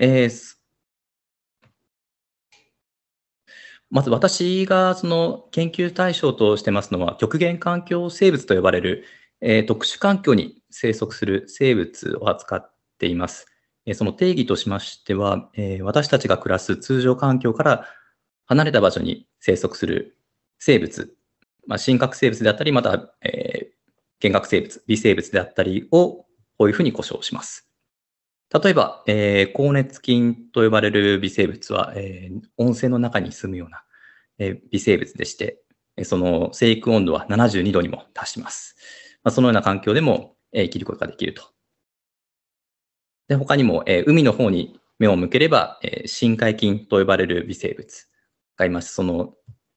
えー、まず私がその研究対象としてますのは極限環境生物と呼ばれる、えー、特殊環境に生息する生物を扱っています。えー、その定義としましては、えー、私たちが暮らす通常環境から離れた場所に生息する生物、まあ、真核生物であったり、また、えー、原核生物、微生物であったりをこういうふうに呼称します。例えば、えー、高熱菌と呼ばれる微生物は、えー、温泉の中に住むような、えー、微生物でして、その生育温度は72度にも達します。まあ、そのような環境でも、えー、生きることができると。で他にも、えー、海の方に目を向ければ、えー、深海菌と呼ばれる微生物がいます。その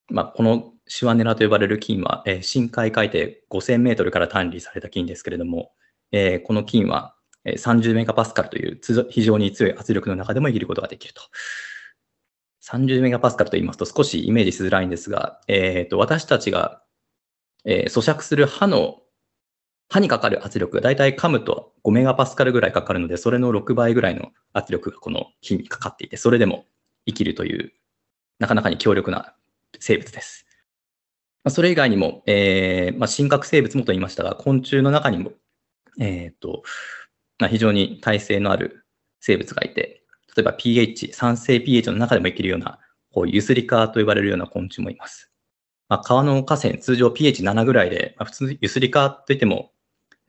まあ、このシワネラと呼ばれる菌は、えー、深海海底5000メートルから単理された菌ですけれども、えー、この菌は30メガパスカルという非常に強い圧力の中でも生きることができると。30メガパスカルと言いますと少しイメージしづらいんですが、えー、と私たちが、え咀嚼する歯の、歯にかかる圧力がだいたい噛むと5メガパスカルぐらいかかるので、それの6倍ぐらいの圧力がこの木にかかっていて、それでも生きるという、なかなかに強力な生物です。それ以外にも、えーまあ、深核生物もと言いましたが、昆虫の中にも、えーと非常に耐性のある生物がいて、例えば pH、酸性 pH の中でも生きるような、こういうユスカと呼ばれるような昆虫もいます。まあ、川の河川、通常 pH7 ぐらいで、まあ、普通ゆすりカといっても、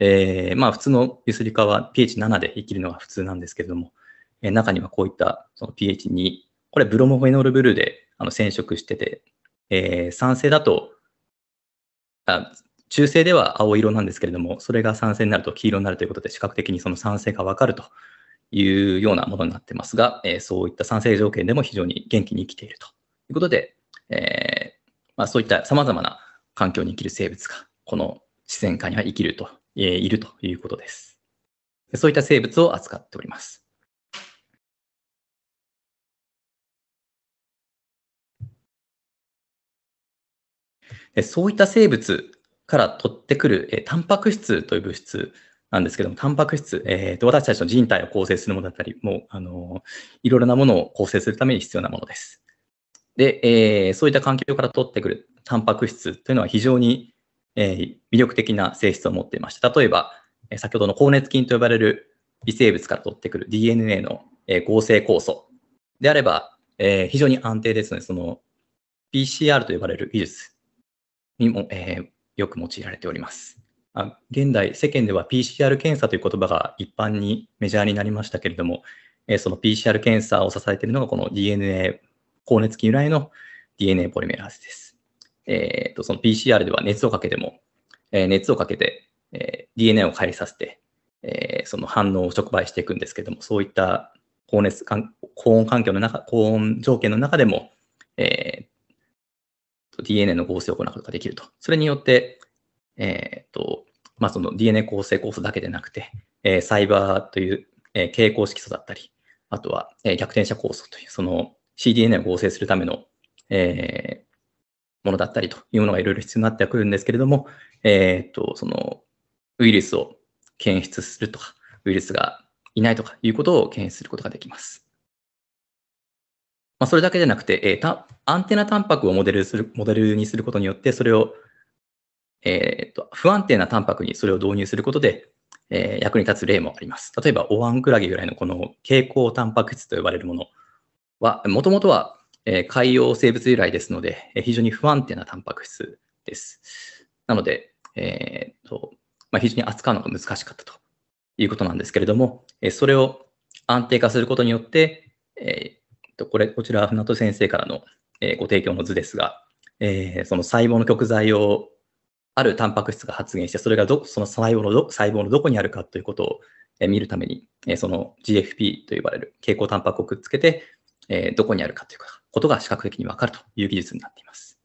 えー、まあ普通のゆすりカは pH7 で生きるのが普通なんですけれども、えー、中にはこういったその pH2、これブロモフェノールブルーであの染色してて、えー、酸性だと、あ中性では青色なんですけれども、それが酸性になると黄色になるということで、視覚的にその酸性がわかるというようなものになってますが、えー、そういった酸性条件でも非常に元気に生きているということで、えー、まあ、そういったさまざまな環境に生きる生物が、この自然界には生きると、えー、いるということです。そういった生物を扱っております。そういった生物から取ってくる、えー、タンパク質という物質なんですけども、タンパク質、えーと、私たちの人体を構成するものだったり、もう、あのいろいろなものを構成するために必要なものです。で、えー、そういった環境から取ってくるタンパク質というのは非常に、えー、魅力的な性質を持っていまして、例えば、え先ほどの高熱菌と呼ばれる微生物から取ってくる DNA の、えー、合成酵素であれば、えー、非常に安定ですので、その PCR と呼ばれる技術にも、えー、よく用いられております。あ現代、世間では PCR 検査という言葉が一般にメジャーになりましたけれども、えその PCR 検査を支えているのがこの DNA、光熱器由来の DNA ポリメラーゼです。えーと、その PCR では熱をかけても、えー、熱をかけて、えー、DNA を返りさせて、えー、その反応を触媒していくんですけれども、そういった高熱高温環境の中、高温条件の中でも、えと DNA の合成を行うことができると。それによって、えっ、ー、と、まあ、その DNA 構成酵素だけでなくて、えー、サイバーという、えー、蛍光色素だったり、あとは、えー、逆転者酵素という、その cDNA を合成するための、えー、ものだったりというものがいろいろ必要になってくるんですけれども、えっ、ー、と、そのウイルスを検出するとか、ウイルスがいないとかいうことを検出することができます。まあ、それだけじゃなくて、えー、たアンテナタンパクをモデルするモデルにすることによって、それを、えーと、不安定なタンパクにそれを導入することで、えー、役に立つ例もあります。例えば、オワンクラゲぐらいのこの蛍光タンパク質と呼ばれるものは、もともとは、えー、海洋生物由来ですので、えー、非常に不安定なタンパク質です。なので、えーとまあ、非常に扱うのが難しかったということなんですけれども、えー、それを安定化することによって、えーこれ、こちら、船戸先生からの、えご提供の図ですが、えその細胞の極材をあるタンパク質が発現して、それがどその細胞のど細胞のどこにあるかということを、え見るために、えその GFP と呼ばれる蛍光タンパクをくっつけて、えどこにあるかということが視覚的にわかるという技術になっています。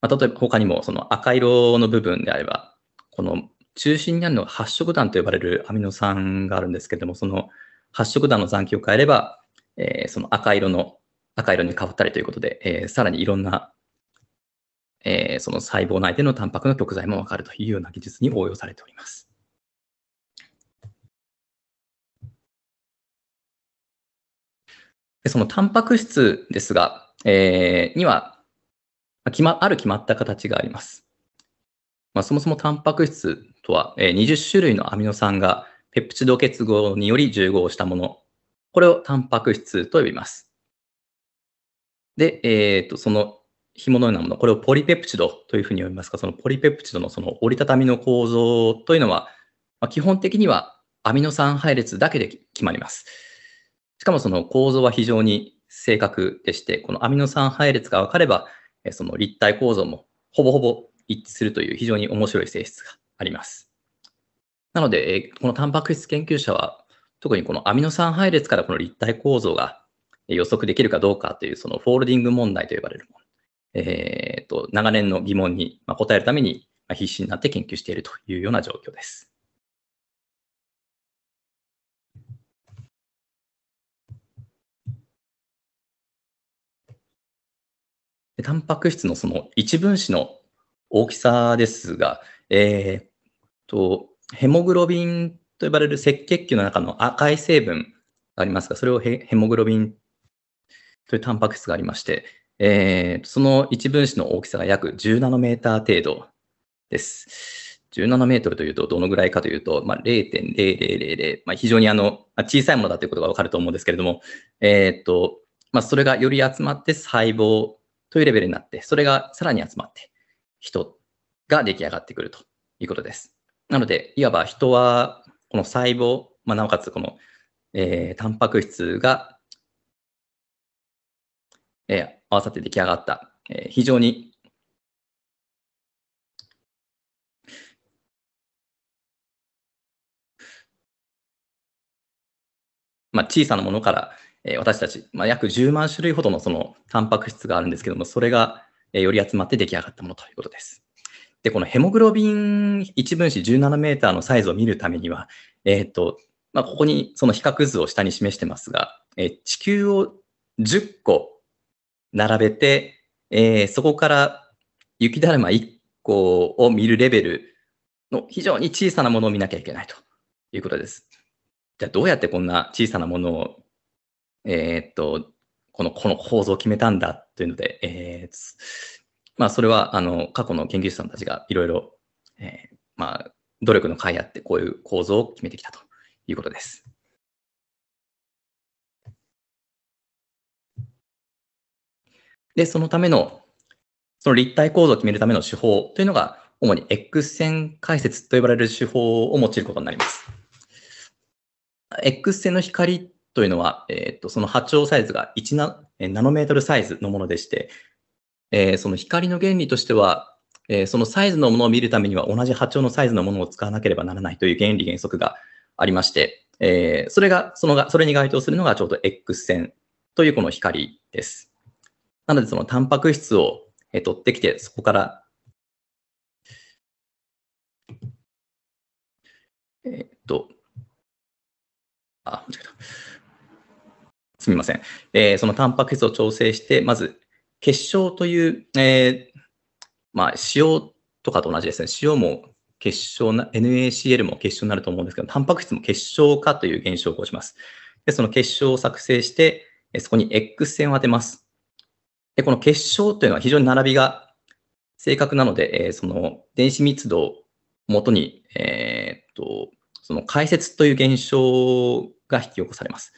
まあ、例えば他にもその赤色の部分であれば、この中心にあるのが発色弾と呼ばれるアミノ酸があるんですけれども、その発色弾の残機を変えれば、えー、その赤色の、赤色に変わったりということで、えー、さらにいろんな、えー、その細胞内でのタンパクの極材もわかるというような技術に応用されております。でそのタンパク質ですが、えー、には、決ま、ある決まった形があります。まあ、そもそもタンパク質とは、えー、20種類のアミノ酸がペプチド結合により重合したものこれをタンパク質と呼びます。で、えっ、ー、と、その紐のようなもの、これをポリペプチドというふうに呼びますが、そのポリペプチドのその折りたたみの構造というのは、まあ、基本的にはアミノ酸配列だけで決まります。しかもその構造は非常に正確でして、このアミノ酸配列が分かれば、その立体構造もほぼほぼ一致するという非常に面白い性質があります。なので、このタンパク質研究者は特にこのアミノ酸配列からこの立体構造が予測できるかどうかという、そのフォールディング問題と呼ばれるもの。えーと、長年の疑問に答えるために必死になって研究しているというような状況です。タンパク質のその一分子の大きさですが、えーとヘモグロビンと呼ばれる赤血球の中の赤い成分がありますが、それをヘモグロビンというタンパク質がありまして、えー、その一分子の大きさが約10ナノメーター程度です。10ナノメートルというとどのぐらいかというと、まあ、0.0000、まあ、非常にあの小さいものだということがわかると思うんですけれども、えー、っとまあ、それがより集まって細胞というレベルになって、それがさらに集まって人が出来上がってくるということです。なので、いわば人はこの細胞、まあ、なおかつこの、えー、タンパク質が、えー、合わさって出来上がった、えー、非常にまあ、小さなものから、え私たち、まあ、約10万種類ほどのそのタンパク質があるんですけども、それが、えより集まって出来上がったものということです。で、このヘモグロビン1分子17メーターのサイズを見るためには、えっ、ー、と、まあ、ここにその比較図を下に示してますが、えー、地球を10個並べて、えー、そこから雪だるま1個を見るレベルの非常に小さなものを見なきゃいけないということです。じゃあどうやってこんな小さなものを、えー、っと、この、この構造を決めたんだというので、えー、まあ、それは、あの、過去の研究者さんたちがいろいろ、えー、まあ、努力の甲斐あって、こういう構造を決めてきたということです。で、そのための、その立体構造を決めるための手法というのが、主に X 線解説と呼ばれる手法を用いることになります。X 線の光というのは、えーと、とその波長サイズが1ナナノメートルサイズのものでして、えー、その光の原理としては、えー、そのサイズのものを見るためには同じ波長のサイズのものを使わなければならないという原理原則がありまして、えー、それが、そのそれに該当するのがちょうど X 線というこの光です。なので、そのタンパク質を取ってきて、そこから、えー、っと、あ、間違えた。すみません。えー、そのタンパク質を調整して、まず、結晶という、えー、まあ、塩とかと同じですね。塩も結晶な、NaCl も結晶になると思うんですけど、タンパク質も結晶化という現象を起こします。で、その結晶を作成して、そこに X 線を当てます。で、この結晶というのは非常に並びが正確なので、えー、その電子密度をもとに、えー、っと、その解説という現象が引き起こされます。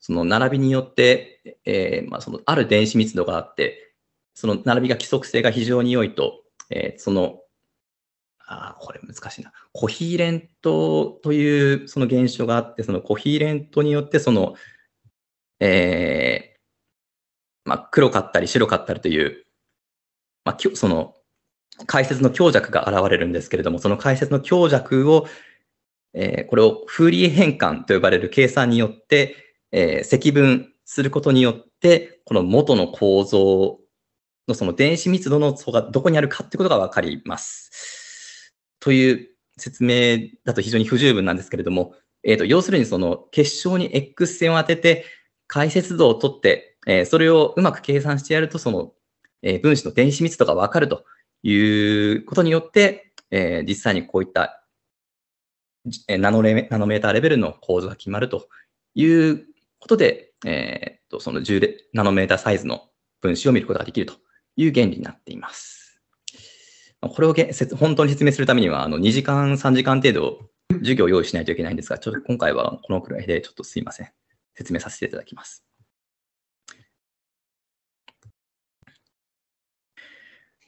その並びによって、えーまあ、そのある電子密度があって、その並びが規則性が非常に良いと、えー、その、あこれ難しいな、コヒーレントというその現象があって、そのコヒーレントによってその、えーまあ、黒かったり白かったりという、まあ、その解説の強弱が現れるんですけれども、その解説の強弱を、えー、これをフーリー変換と呼ばれる計算によって、えー、積分することによって、この元の構造のその電子密度の層がどこにあるかってことがわかります。という説明だと非常に不十分なんですけれども、えっ、ー、と、要するにその結晶に X 線を当てて、解説度を取って、えー、それをうまく計算してやると、その、えー、分子の電子密度がわかるということによって、えー、実際にこういったナノレナノメーターレベルの構造が決まるということで、えー、とその10ナノメーターサイズの分子を見ることができるという原理になっています。これを本当に説明するためには、あの2時間、3時間程度授業を用意しないといけないんですが、ちょっと今回はこのくらいでちょっとすいません。説明させていただきます。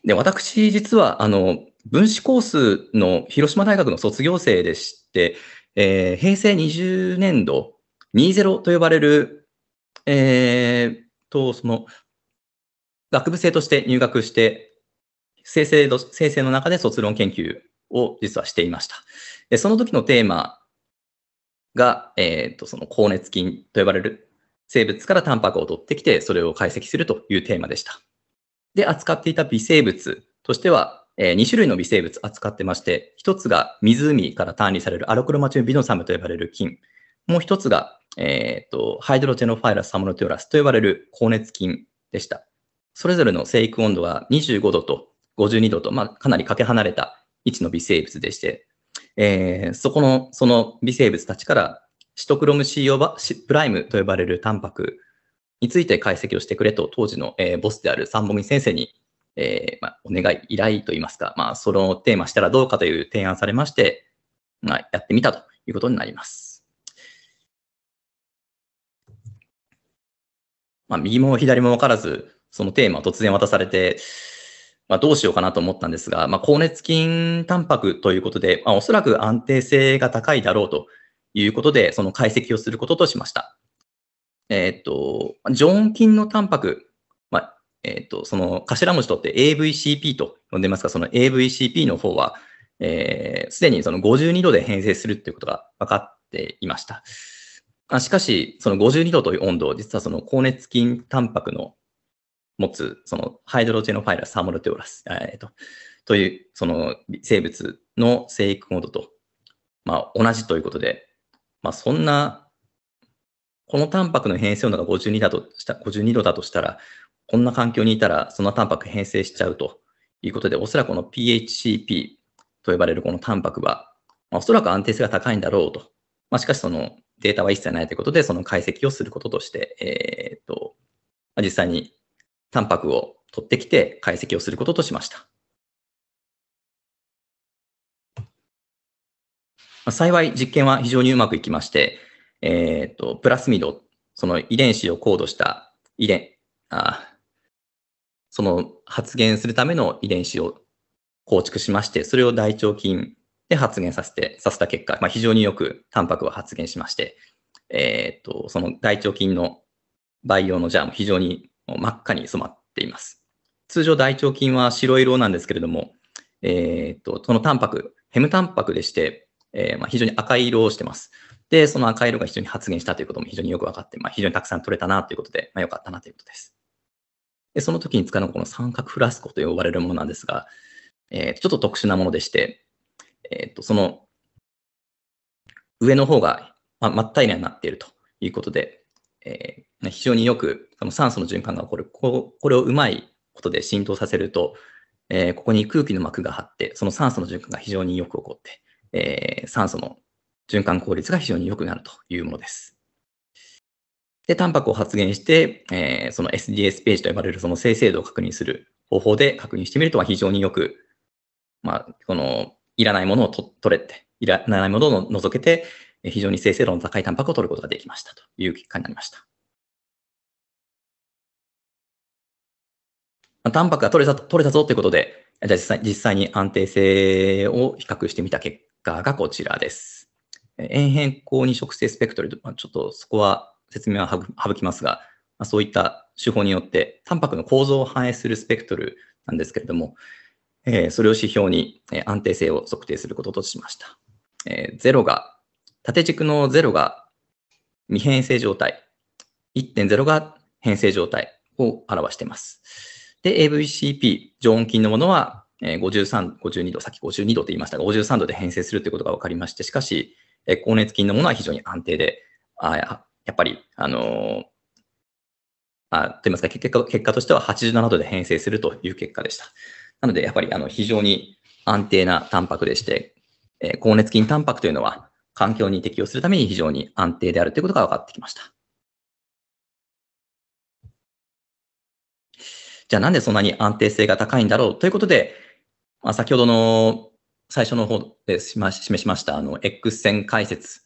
で私、実はあの分子コースの広島大学の卒業生でして、えー、平成20年度20と呼ばれる、えー、と、その、学部生として入学して、生成生成の中で卒論研究を実はしていました。でその時のテーマが、えーと、とその高熱菌と呼ばれる生物からタンパクを取ってきて、それを解析するというテーマでした。で、扱っていた微生物としては、えー、2種類の微生物扱ってまして、1つが湖から単離されるアロクロマチンビノサムと呼ばれる菌。もう一つが、えっ、と、ハイドロジェノファイラス・サムロテオラスと呼ばれる高熱菌でした。それぞれの生育温度は25度と52度と、まあ、かなりかけ離れた位置の微生物でして、えー、そこの、その微生物たちからシトクロム C オバプライムと呼ばれるタンパクについて解析をしてくれと、当時の、えー、ボスであるサンボミ先生に、えー、まあ、お願い、依頼といいますか、まあ、そのテーマしたらどうかという提案されまして、まあ、やってみたということになります。まあ、右も左も分からず、そのテーマを突然渡されて、まあ、どうしようかなと思ったんですが、まあ、高熱菌タンパクということで、まあ、おそらく安定性が高いだろうということで、その解析をすることとしました。えー、っと、常温菌のタンパク、まあ、えー、っと、その頭文字とって AVCP と呼んでますが、その AVCP の方は、す、えー、で、にその52度で変性するということが分かっていました。あしかし、その52度という温度、実はその高熱菌タンパクの持つ、そのハイドロジェノファイラサモルテオラス、えっと、というその生物の生育温度と、まあ、同じということで、まあ、そんな、このタンパクの変性温度が52だとした52度だとしたら、こんな環境にいたら、そのタンパク変性しちゃうということで、おそらくこの PHCP と呼ばれるこのタンパクは、まあ、おそらく安定性が高いんだろうと。まあ、しかし、そのデータは一切ないということで、その解析をすることとして、えっ、ー、と、実際にタンパクを取ってきて解析をすることとしました。幸い実験は非常にうまくいきまして、えっ、ー、と、プラスミド、その遺伝子をコードした遺伝、あその発現するための遺伝子を構築しまして、それを大腸菌で、発現させて、させた結果、まあ、非常によくタンパクを発現しまして、えー、っと、その大腸菌の培養のジャーも非常に真っ赤に染まっています。通常大腸菌は白色なんですけれども、えー、っと、そのタンパク、ヘムタンパクでして、えー、まあ、非常に赤い色をしてます。で、その赤色が非常に発現したということも非常によく分かって、まあ、非常にたくさん取れたなということで、まあ、よかったなということです。で、その時に使うのがこの三角フラスコと呼ばれるものなんですが、えー、ちょっと特殊なものでして、えっ、ー、と、その、上の方が、まあ、真っ平らになっているということで、えー、非常によくその酸素の循環が起こる。ここれをうまいことで浸透させると、えー、ここに空気の膜が張って、その酸素の循環が非常によく起こって、えー、酸素の循環効率が非常に良くなるというものです。で、タンパクを発現して、えー、その SDS ページと呼ばれるその生成度を確認する方法で確認してみると、非常によく、まあ、このいらないものを取れて、いらないものを除けて、非常に生成度の高いタンパクを取ることができましたという結果になりました。タンパクが取れた取れたぞということで、じゃ実際実際に安定性を比較してみた結果がこちらです。円変更に食生スペクトル、ちょっとそこは説明は省きますが、そういった手法によって、タンパクの構造を反映するスペクトルなんですけれども、えそれを指標に、え安定性を測定することとしました。え0が、縦軸の0が未変性状態、1.0が変性状態を表しています。で、AVCP、常温菌のものは、53、52度、さっき52度と言いましたが、53度で変性するということが分かりまして、しかし、高熱菌のものは非常に安定で、あやっぱり、あのあと言いますか結果、結果としては87度で変性するという結果でした。なので、やっぱりあの非常に安定なタンパクでして、えー、高熱菌タンパクというのは環境に適応するために非常に安定であるということが分かってきました。じゃあなんでそんなに安定性が高いんだろうということで、まあ、先ほどの最初の方で示しましたあの X 線解説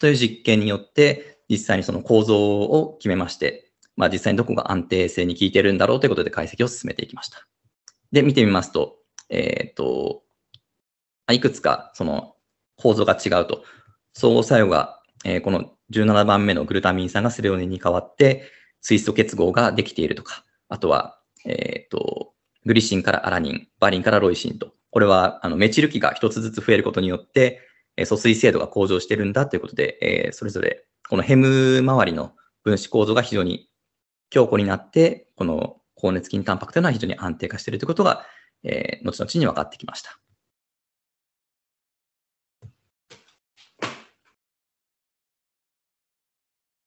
という実験によって実際にその構造を決めまして、まあ、実際にどこが安定性に効いてるんだろうということで解析を進めていきました。で、見てみますと、えっ、ー、と、いくつかその構造が違うと、相互作用が、えー、この17番目のグルタミン酸がセレオネンに変わって、水素結合ができているとか、あとは、えっ、ー、と、グリシンからアラニン、バリンからロイシンと、これはあのメチル基が一つずつ増えることによって、え疎水精度が向上してるんだということで、えそれぞれこのヘム周りの分子構造が非常に強固になって、この高熱筋タンパクというのは非常に安定化しているということが、えー、後々に分かってきました。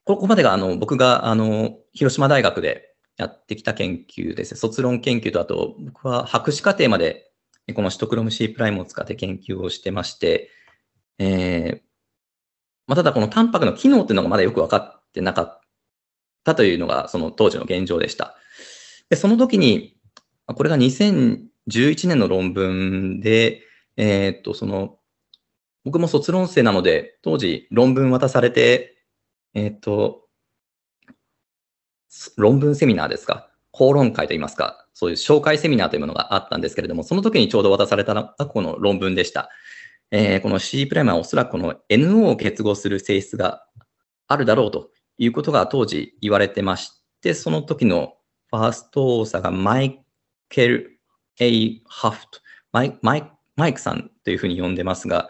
ここまでがあの僕があの広島大学でやってきた研究ですね、卒論研究と、あと僕は博士課程までこのシトクロム C プライムを使って研究をしてまして、えーまあ、ただこのタンパクの機能というのがまだよく分かってなかったというのがその当時の現状でした。で、その時に、これが2011年の論文で、えー、っと、その、僕も卒論生なので、当時論文渡されて、えー、っと、論文セミナーですか、討論会といいますか、そういう紹介セミナーというものがあったんですけれども、その時にちょうど渡されたのがこの論文でした。えー、この C プライマはおそらくこの NO を結合する性質があるだろうということが当時言われてまして、その時のファーストさがマイケル・エイ・ハフトマイマイ、マイクさんというふうに呼んでますが、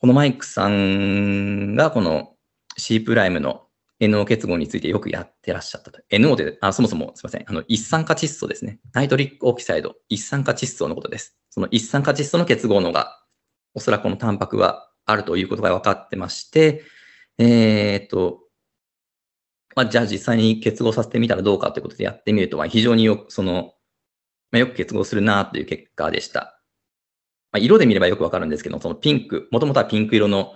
このマイクさんがこの C プライムの NO 結合についてよくやってらっしゃったと。NO で、あそもそもすいません、あの一酸化窒素ですね。ナイトリックオキサイド、一酸化窒素のことです。その一酸化窒素の結合のが、おそらくこのタンパクはあるということが分かってまして、えー、っと、まあ、じゃあ実際に結合させてみたらどうかということでやってみると、まあ、非常によく、その、まあ、よく結合するなという結果でした。まあ、色で見ればよくわかるんですけど、そのピンク、もともとはピンク色の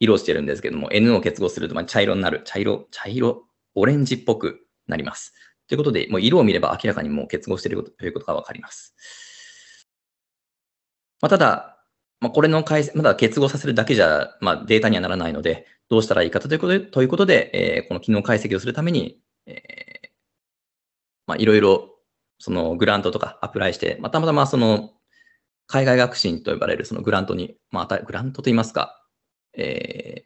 色をしてるんですけども、N を結合するとまあ茶色になる、茶色、茶色、オレンジっぽくなります。ということで、もう色を見れば明らかにもう結合しているということがわかります。まあ、ただ、まあ、これの解まだ結合させるだけじゃ、まあ、データにはならないので、どうしたらいいかということで、ということでえー、この機能解析をするために、えー、まあ、いろいろ、そのグラントとかアプライして、まあ、たまたまその、海外学習と呼ばれるそのグラントに、まあ、グラントと言いますか、え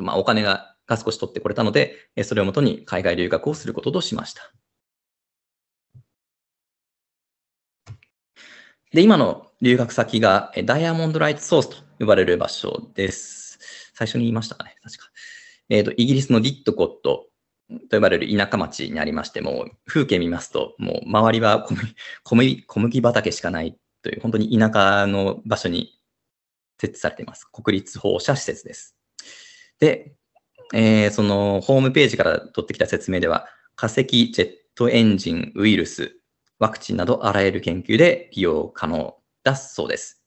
ー、まあ、お金が少し取ってこれたので、それをもとに海外留学をすることとしました。で、今の留学先がダイヤモンドライトソースと呼ばれる場所です。最初に言いましたかね、確か。えっ、ー、と、イギリスのディットコットと呼ばれる田舎町にありまして、もう風景見ますと、もう周りは小麦小麦畑しかないという、本当に田舎の場所に設置されています。国立放射施設です。で、えー、そのホームページから取ってきた説明では、化石、ジェットエンジン、ウイルス、ワクチンなどあらゆる研究で利用可能だそうです。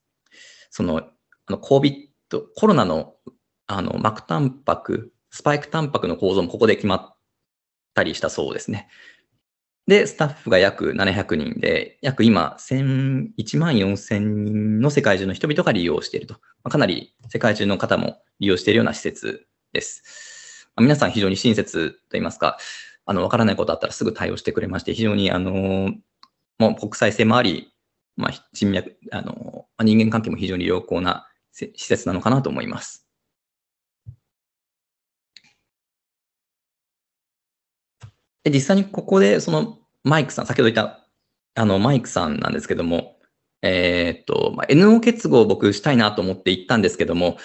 その、あの、COVID、コロナのあの、膜タンパク、スパイクタンパクの構造もここで決まったりしたそうですね。で、スタッフが約700人で、約今、1万4000人の世界中の人々が利用していると。まあ、かなり世界中の方も利用しているような施設です。まあ、皆さん非常に親切といいますか、あの、わからないことあったらすぐ対応してくれまして、非常に、あの、もう国際性もあり、まあ、人脈、あの、人間関係も非常に良好な施設なのかなと思います。で、実際にここで、そのマイクさん、先ほど言ったあのマイクさんなんですけども、えー、っと、まあ、NO 結合を僕したいなと思って行ったんですけども、ま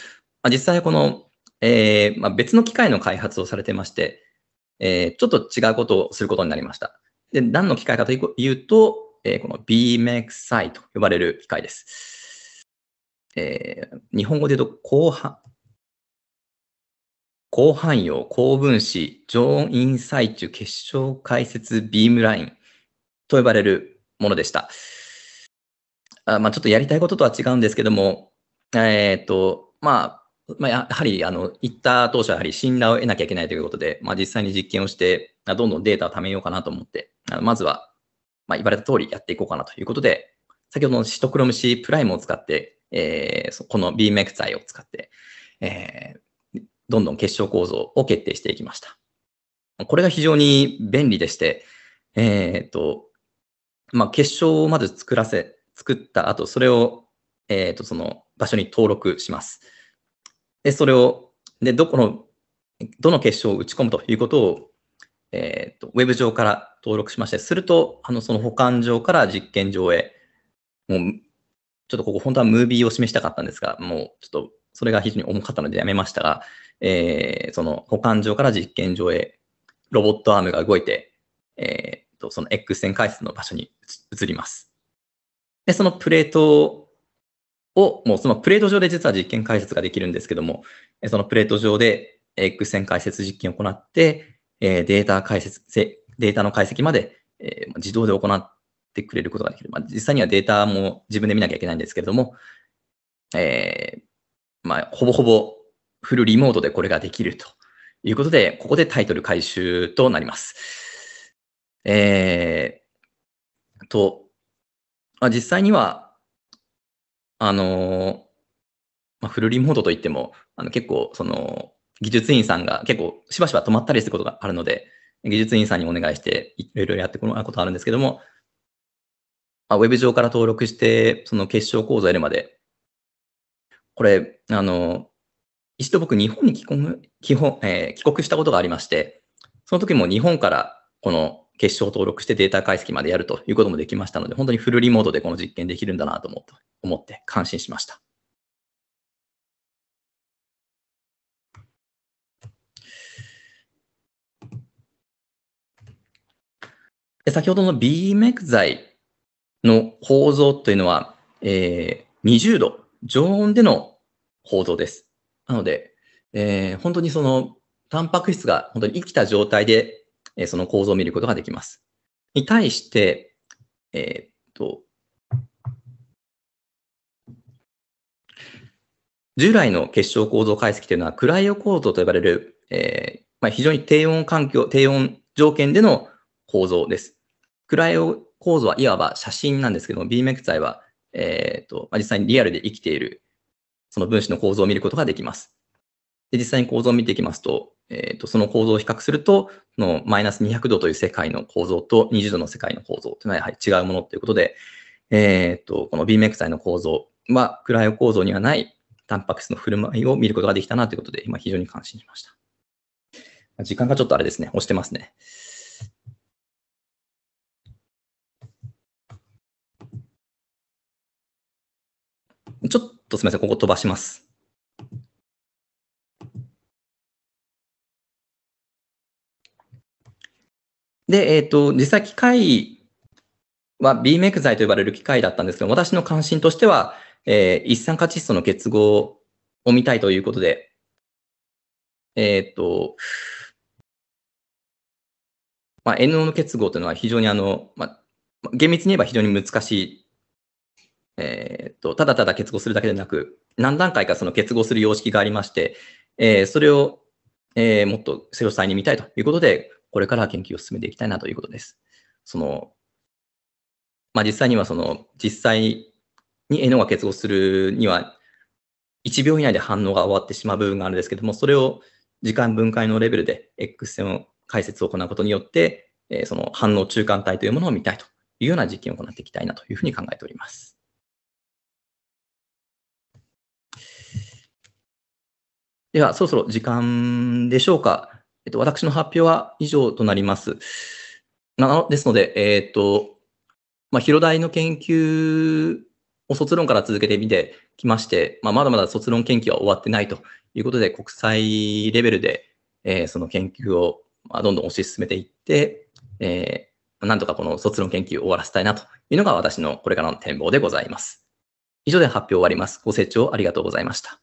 あ、実際この、えーまあ、別の機械の開発をされてまして、えー、ちょっと違うことをすることになりました。で、何の機械かというと、えー、この BMXI と呼ばれる機械です。えー、日本語で言うと後半、広範用、高分子、上陰最中結晶解説ビームラインと呼ばれるものでした。あまあ、ちょっとやりたいこととは違うんですけども、えっ、ー、と、まあ、まあ、やはり、あの、言った当初はやはり信頼を得なきゃいけないということで、まあ、実際に実験をして、どんどんデータを貯めようかなと思って、あのまずは、まあ、言われた通りやっていこうかなということで、先ほどのシトクロム C プライムを使って、えー、この BMX 剤を使って、えー、どんどん結晶構造を決定していきました。これが非常に便利でして、えー、っと、まあ、結晶をまず作らせ、作った後、それを、えー、っと、その場所に登録します。で、それを、で、どこの、どの結晶を打ち込むということを、えっと、ウェブ上から登録しまして、すると、あの、その保管上から実験上へ、もう、ちょっとここ本当はムービーを示したかったんですが、もうちょっとそれが非常に重かったのでやめましたが、えー、その保管場から実験場へロボットアームが動いて、えー、とその X 線回数の場所に移ります。で、そのプレートを、もうそのプレート上で実は実験解説ができるんですけども、そのプレート上で X 線解説実験を行って、データ解説、データの解析まで自動で行ってくれることができる。まあ、実際にはデータも自分で見なきゃいけないんですけれども、えー、まあ、ほぼほぼフルリモートでこれができるということで、ここでタイトル回収となります。えー、と、まあ、実際には、あのまあ、フルリモートといっても、あの結構、その、技術員さんが結構しばしば止まったりすることがあるので、技術員さんにお願いしていろいろやってこうことあるんですけども、あウェブ上から登録して、その結晶講座やるまでこれ、あの、一度僕、日本に帰国帰本、えー、帰国したことがありまして、その時も日本からこの結晶登録してデータ解析までやるということもできましたので、本当にフルリモートでこの実験できるんだなと思って感心しました。先ほどの BMX 剤の構造というのは、えー、20度常温での報道です。なので、えー、本当にその、タンパク質が本当に生きた状態で、えー、その構造を見ることができます。に対して、えー、っと、従来の結晶構造解析というのは、クライオ構造と呼ばれる、えーまあ、非常に低温環境、低温条件での構造です。クライオ構造はいわば写真なんですけども、BMX 剤はえっ、ー、と、まあ、実際にリアルで生きている、その分子の構造を見ることができます。で、実際に構造を見ていきますと、えっ、ー、と、その構造を比較すると、のマイナス200度という世界の構造と20度の世界の構造というのはやはり違うものということで、えっ、ー、と、この b m x 剤の構造は、クライオ構造にはないタンパク質の振る舞いを見ることができたなということで、今非常に感心しました。時間がちょっとあれですね、押してますね。ちょっとすみません、ここ飛ばします。で、えっ、ー、と、実際機械は BMX 剤と呼ばれる機械だったんですけど、私の関心としては、えー、一酸化窒素の結合を見たいということで、えっ、ー、と、まあ、NO の結合というのは非常にあの、まあ、厳密に言えば非常に難しいえと、ただただ結合するだけでなく、何段階かその結合する様式がありまして、えそれを、えもっと詳細に見たいということで、これから研究を進めていきたいなということです。その、まあ、実際にはその、実際に NO が結合するには、1秒以内で反応が終わってしまう部分があるんですけども、それを時間分解のレベルで X 線を解説を行うことによって、えその反応中間体というものを見たいというような実験を行っていきたいなというふうに考えております。では、そろそろ時間でしょうか。えっと、私の発表は以上となります。なのですので、えっと、まあ、広大の研究を卒論から続けてみてきまして、まあ、まだまだ卒論研究は終わってないということで、国際レベルで、えー、その研究をどんどん推し進めていって、えー、なんとかこの卒論研究を終わらせたいなというのが私のこれからの展望でございます。以上で発表終わります。ご清聴ありがとうございました。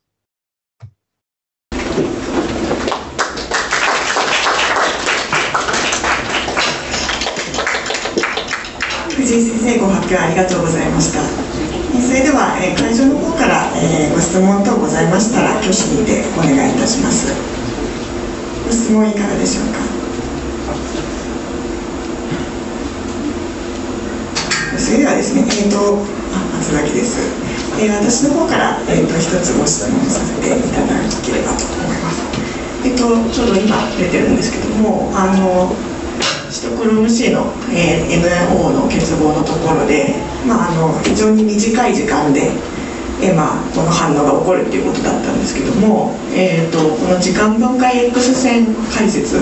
藤先生ご発表ありがとうございましたそれでは会場の方からご質問等ございましたら挙手にてお願いいたしますご質問いかがでしょうかそれではですねえっ、ー、と松崎です、えー、私の方から、えーと、と一つご質問させていただければと思いますえっ、ー、とちょうど今出てるんですけどもあのクローム C の、えー、NIO の結合のところで、まあ、あの非常に短い時間で、えーまあ、この反応が起こるっていうことだったんですけども、えーと、この時間分解 X 線解説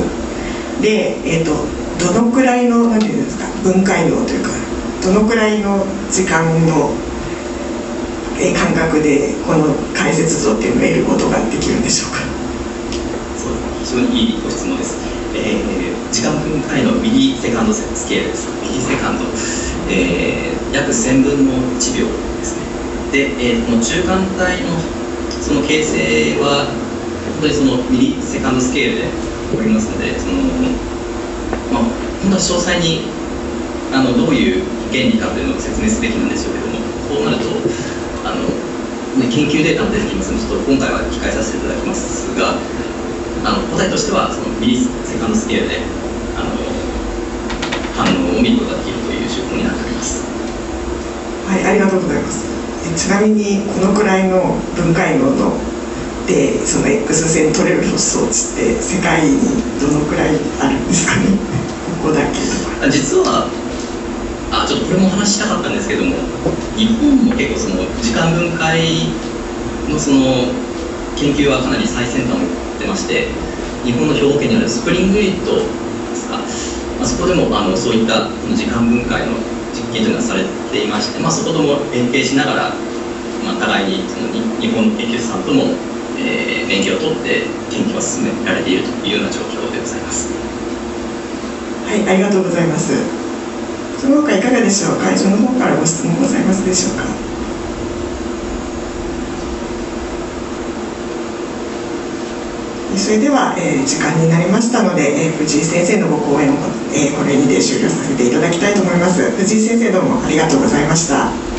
で、えーと、どのくらいの何ていうんですか分解量というかどのくらいの時間のえ感覚でこの解説像っていうのを得ることができるんでしょうかそういいご質問です、えー間分単のミリセカンドスケールですミリセカンド、えー、約1000分の1秒ですねで、えー、この中間体のその形成は本当にそのミリセカンドスケールでおりますのでその、まあ、本当は詳細にあのどういう原理かというのを説明すべきなんでしょうけどもこうなるとあの、ね、研究データも出てきますのでちょっと今回は控えさせていただきますがあの答えとしてはそのミリセカンドスケールであの見ることができるという手法になっておりますはいありがとうございますちなみにこのくらいの分解能のでその X 線取れる装置って世界にどのくらいあるんですかねここだけ実はあちょっとこれも話したかったんですけども日本も結構その時間分解のその研究はかなり最先端をいってまして日本の兵庫県にあるスプリングエットまあ、そこでもあのそういった時間分解の実験というのはされていまして、まあ、そことも連携しながら、まあ、互いにその日本研究者さんとも、えー、連携を取って研究を進められているというような状況でございます。はい、ありがとうございます。その他いかがでしょう。会場の方からご質問ございますでしょうか。それでは、えー、時間になりましたので、えー、藤井先生のご講演を、えー、これにて終了させていただきたいと思います藤井先生どうもありがとうございました